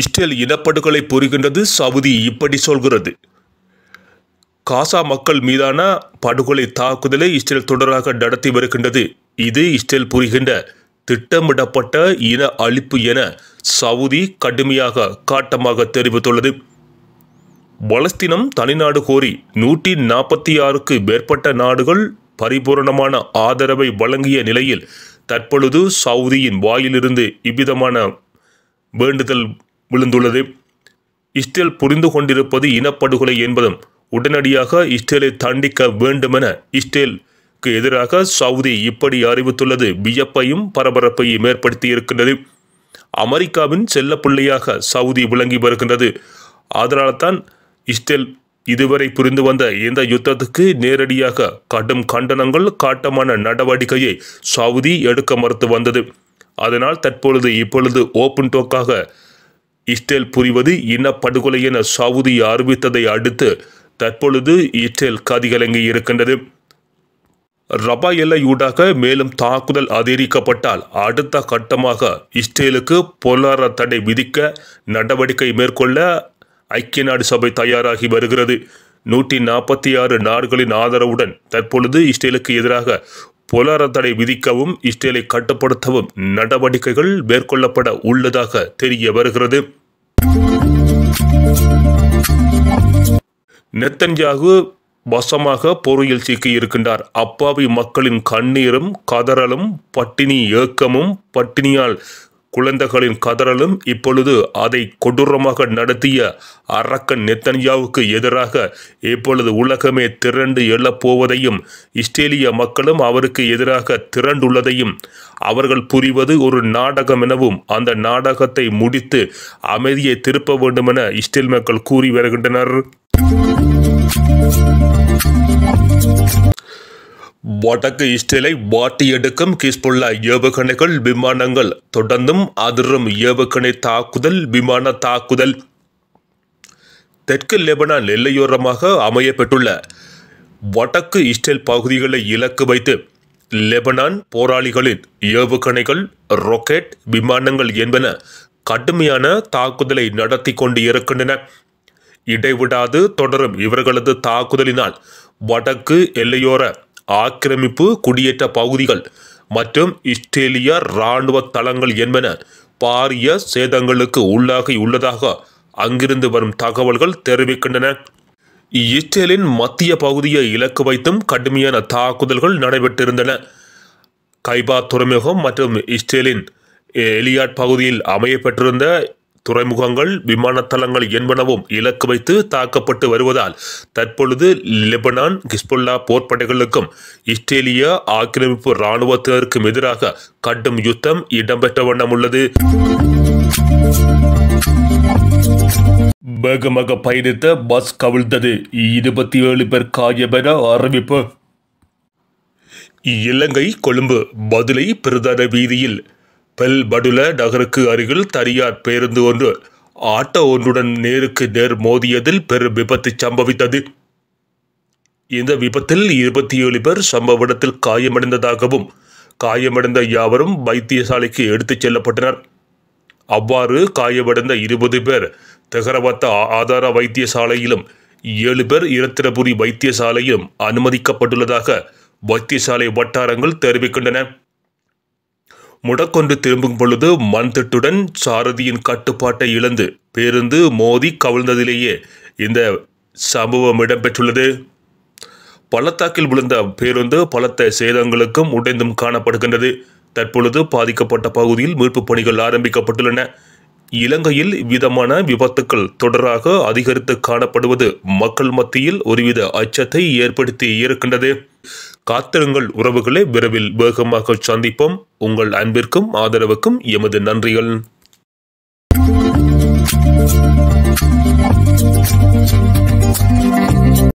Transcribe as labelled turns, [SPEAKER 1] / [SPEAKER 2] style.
[SPEAKER 1] Israel இனப்படுகொலை புரிகின்றது Saudi இப்படி சொல்கிறது காசா மக்கள் மீதான படுகொலை தாக்குதலை இஸ்ரேல் தொடராக நடத்தி வருகின்றது இது இஸ்ரேல் புரிகின்ற திட்டமிடப்பட்ட இன அழிப்பு என சவுதி கடுமையாக காட்டமாக தெரிவித்துள்ளது பலஸ்தீனம் தனிநாடு கோரி நூற்றி நாற்பத்தி ஆறுக்கு மேற்பட்ட நாடுகள் பரிபூர்ணமான ஆதரவை வழங்கிய நிலையில் தற்பொழுது சவுதியின் வாயிலிருந்து இவ்விதமான வேண்டுதல் விழுந்துள்ளது இஸ்ரேல் புரிந்து கொண்டிருப்பது இனப்படுகொலை என்பதும் உடனடியாக இஸ்ரேலை தண்டிக்க வேண்டுமென இஸ்ரேலுக்கு எதிராக சவுதி இப்படி அறிவித்துள்ளது வியப்பையும் பரபரப்பையும் ஏற்படுத்தி இருக்கின்றது அமெரிக்காவின் செல்ல சவுதி விளங்கி வருகின்றது அதனால்தான் இஸ்ரேல் இதுவரை புரிந்து வந்த இந்த யுத்தத்துக்கு நேரடியாக கடும் கண்டனங்கள் காட்டமான நடவடிக்கையை சவுதி எடுக்க மறுத்து வந்தது அதனால் தற்பொழுது இப்பொழுது ஓப்பன் டோக்காக இஸ்ரேல் புரிவது இனப்படுகொலை என சவுதி அறிவித்ததை அடுத்து தற்பொழுது இஸ்ரேல் கதிகலங்கி இருக்கின்றது ரபா எல்லை ஊடாக மேலும் தாக்குதல் அதிகரிக்கப்பட்டால் அடுத்த கட்டமாக இஸ்ரேலுக்கு பொருளாதார தடை விதிக்க நடவடிக்கை மேற்கொள்ள ஐக்கிய நாடு சபை தயாராகி வருகிறது நூற்றி நாற்பத்தி ஆறு நாடுகளின் ஆதரவுடன் தற்பொழுது இஸ்ரேலுக்கு எதிராக பொலார தடை விதிக்கவும் இஸ்ரேலை கட்டுப்படுத்தவும் நடவடிக்கைகள் மேற்கொள்ளப்பட உள்ளதாக தெரிய வருகிறது நெத்தன்யாகு வசமாக பொறியில் சிக்கியிருக்கின்றார் அப்பாவி மக்களின் கண்ணீரும் கதறலும் பட்டினி ஏக்கமும் பட்டினியால் குழந்தைகளின் கதறலும் இப்பொழுது அதை கொடூரமாக நடத்திய அரக்கன் நெத்தன்யாவுக்கு எதிராக இப்பொழுது உலகமே திரண்டு எழப்போவதையும் இஸ்ரேலிய மக்களும் அவருக்கு எதிராக திரண்டுள்ளதையும் அவர்கள் புரிவது ஒரு நாடகம் எனவும் அந்த நாடகத்தை முடித்து அமைதியை திருப்ப வேண்டுமென இஸ்ரேல் மக்கள் கூறி வருகின்றனர் வடக்கு இஸ்ரேலை எடுக்கும் கிஸ்புல்லா ஏவுகணைகள் விமானங்கள் தொடர்ந்தும் அதிரும் ஏவுகணை தாக்குதல் விமான தாக்குதல் தெற்கு லெபனான் எல்லையோரமாக பெற்றுள்ள வடக்கு இஸ்ரேல் பகுதிகளை இலக்கு வைத்து லெபனான் போராளிகளின் ஏவுகணைகள் ராக்கெட் விமானங்கள் என்பன கடுமையான தாக்குதலை நடத்தி கொண்டு இருக்கின்றன இடைவிடாது தொடரும் இவர்களது தாக்குதலினால் வடக்கு எல்லையோர ஆக்கிரமிப்பு குடியேற்ற பகுதிகள் மற்றும் இஸ்ரேலிய இராணுவ தளங்கள் என்பன பாரிய சேதங்களுக்கு உள்ளாகியுள்ளதாக அங்கிருந்து வரும் தகவல்கள் தெரிவிக்கின்றன இஸ்ரேலின் மத்திய பகுதியை இலக்கு வைத்தும் கடுமையான தாக்குதல்கள் நடைபெற்றிருந்தன கைபா துறைமுகம் மற்றும் இஸ்ரேலின் எலியாட் பகுதியில் அமையப்பெற்றிருந்த துறைமுகங்கள் விமானத்தளங்கள் என்பனவும் இலக்கு வைத்து தாக்கப்பட்டு வருவதால் தற்பொழுது லெபனான் கிஸ்புல்லா போர்ப்படைகளுக்கும் இஸ்ரேலிய ஆக்கிரமிப்பு இராணுவத்தினருக்கும் எதிராக கடும் யுத்தம் இடம்பெற்ற வண்ணம் உள்ளது வேகமாக பயணித்த பஸ் கவிழ்ந்தது இருபத்தி ஏழு பேர் காயமென அறிவிப்பு இலங்கை கொழும்பு பதிலை பிரதான வீதியில் பெல்படுல நகருக்கு அருகில் தனியார் பேருந்து ஒன்று ஆட்டோ ஒன்றுடன் நேருக்கு நேர் மோதியதில் பெரும் விபத்து சம்பவித்தது இந்த விபத்தில் இருபத்தி ஏழு பேர் சம்பவ இடத்தில் காயமடைந்ததாகவும் காயமடைந்த யாவரும் வைத்தியசாலைக்கு எடுத்துச் செல்லப்பட்டனர் அவ்வாறு காயமடைந்த இருபது பேர் தெகரவத்த ஆதார வைத்தியசாலையிலும் ஏழு பேர் இரத்திரபுரி வைத்தியசாலையிலும் அனுமதிக்கப்பட்டுள்ளதாக வைத்தியசாலை வட்டாரங்கள் தெரிவிக்கின்றன முடக்கொண்டு திரும்பும் பொழுது திட்டுடன் சாரதியின் கட்டுப்பாட்டை இழந்து பேருந்து மோதி கவிழ்ந்ததிலேயே இந்த சம்பவம் இடம்பெற்றுள்ளது பள்ளத்தாக்கில் விழுந்த பேருந்து பலத்த சேதங்களுக்கும் உடைந்தும் காணப்படுகின்றது தற்பொழுது பாதிக்கப்பட்ட பகுதியில் மீட்புப் பணிகள் ஆரம்பிக்கப்பட்டுள்ளன இலங்கையில் விதமான விபத்துக்கள் தொடராக அதிகரித்து காணப்படுவது மக்கள் மத்தியில் ஒருவித அச்சத்தை ஏற்படுத்தி இருக்கின்றது காத்திருங்கள் உறவுகளை விரைவில் வேகமாக சந்திப்போம் உங்கள் அன்பிற்கும் ஆதரவுக்கும் எமது
[SPEAKER 2] நன்றிகள்